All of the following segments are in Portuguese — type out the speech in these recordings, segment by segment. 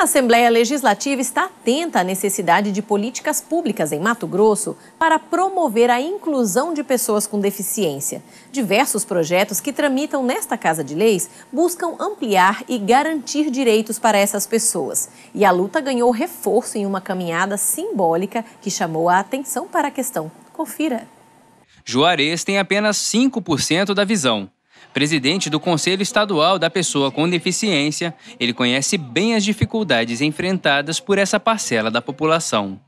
A Assembleia Legislativa está atenta à necessidade de políticas públicas em Mato Grosso para promover a inclusão de pessoas com deficiência. Diversos projetos que tramitam nesta Casa de Leis buscam ampliar e garantir direitos para essas pessoas. E a luta ganhou reforço em uma caminhada simbólica que chamou a atenção para a questão. Confira. Juarez tem apenas 5% da visão. Presidente do Conselho Estadual da Pessoa com Deficiência, ele conhece bem as dificuldades enfrentadas por essa parcela da população.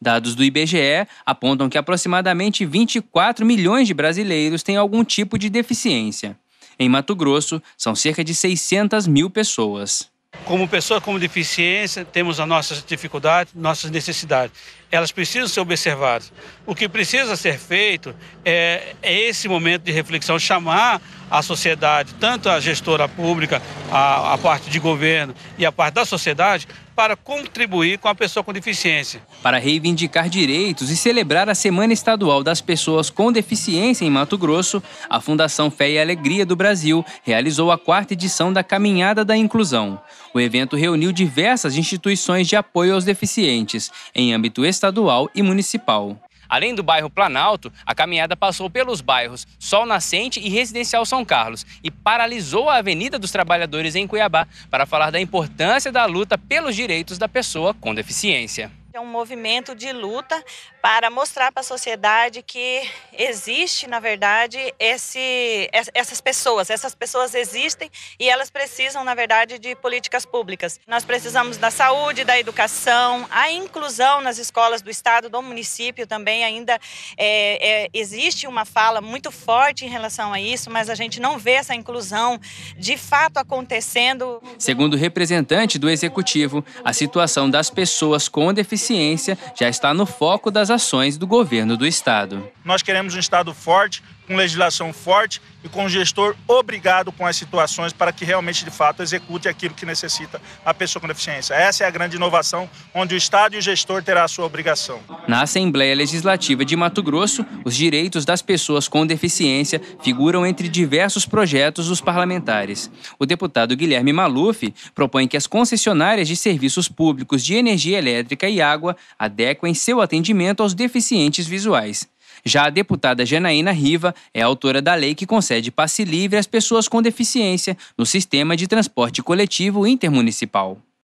Dados do IBGE apontam que aproximadamente 24 milhões de brasileiros têm algum tipo de deficiência. Em Mato Grosso, são cerca de 600 mil pessoas. Como pessoa com deficiência, temos as nossas dificuldades, nossas necessidades elas precisam ser observadas. O que precisa ser feito é, é esse momento de reflexão, chamar a sociedade, tanto a gestora pública, a, a parte de governo e a parte da sociedade, para contribuir com a pessoa com deficiência. Para reivindicar direitos e celebrar a Semana Estadual das Pessoas com Deficiência em Mato Grosso, a Fundação Fé e Alegria do Brasil realizou a quarta edição da Caminhada da Inclusão. O evento reuniu diversas instituições de apoio aos deficientes, em âmbito estadual estadual e municipal. Além do bairro Planalto, a caminhada passou pelos bairros Sol Nascente e Residencial São Carlos e paralisou a Avenida dos Trabalhadores em Cuiabá para falar da importância da luta pelos direitos da pessoa com deficiência. É um movimento de luta para mostrar para a sociedade que existe, na verdade, esse, essas pessoas. Essas pessoas existem e elas precisam, na verdade, de políticas públicas. Nós precisamos da saúde, da educação, a inclusão nas escolas do estado, do município também ainda é, é, existe uma fala muito forte em relação a isso, mas a gente não vê essa inclusão de fato acontecendo. Segundo o representante do executivo, a situação das pessoas com deficiência ciência já está no foco das ações do governo do estado. Nós queremos um estado forte com legislação forte e com o gestor obrigado com as situações para que realmente, de fato, execute aquilo que necessita a pessoa com deficiência. Essa é a grande inovação onde o Estado e o gestor terá a sua obrigação. Na Assembleia Legislativa de Mato Grosso, os direitos das pessoas com deficiência figuram entre diversos projetos dos parlamentares. O deputado Guilherme Maluf propõe que as concessionárias de serviços públicos de energia elétrica e água adequem seu atendimento aos deficientes visuais. Já a deputada Janaína Riva é autora da lei que concede passe livre às pessoas com deficiência no sistema de transporte coletivo intermunicipal.